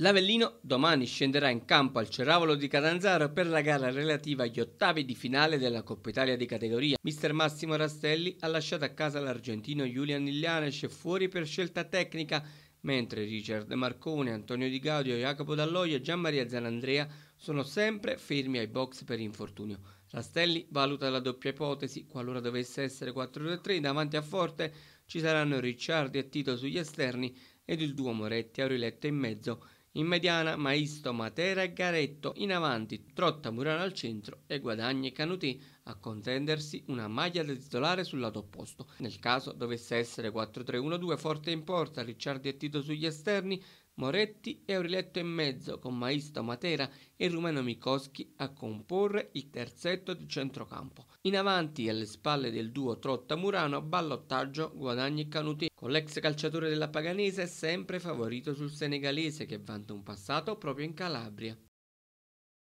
L'Avellino domani scenderà in campo al Ceravolo di Catanzaro per la gara relativa agli ottavi di finale della Coppa Italia di categoria. Mister Massimo Rastelli ha lasciato a casa l'argentino Julian Ilianes fuori per scelta tecnica, mentre Richard Marcone, Antonio Di Gaudio, Jacopo Dall'Oio e Gianmaria Zanandrea sono sempre fermi ai box per infortunio. Rastelli valuta la doppia ipotesi, qualora dovesse essere 4-3 2 davanti a Forte ci saranno Ricciardi e Tito sugli esterni ed il duo Moretti-Aureletto in mezzo in mediana Maisto, Matera e Garetto in avanti, Trotta Murano al centro e Guadagni e Canutì a contendersi una maglia da titolare sul lato opposto. Nel caso dovesse essere 4-3-1-2 forte in porta, Ricciardi e Tito sugli esterni, Moretti e Auriletto in mezzo con Maista Matera e Rumeno Mikoski a comporre il terzetto di centrocampo. In avanti e alle spalle del duo Trotta Murano, ballottaggio Guadagni e Canutini, con l'ex calciatore della Paganese sempre favorito sul senegalese che vanta un passato proprio in Calabria.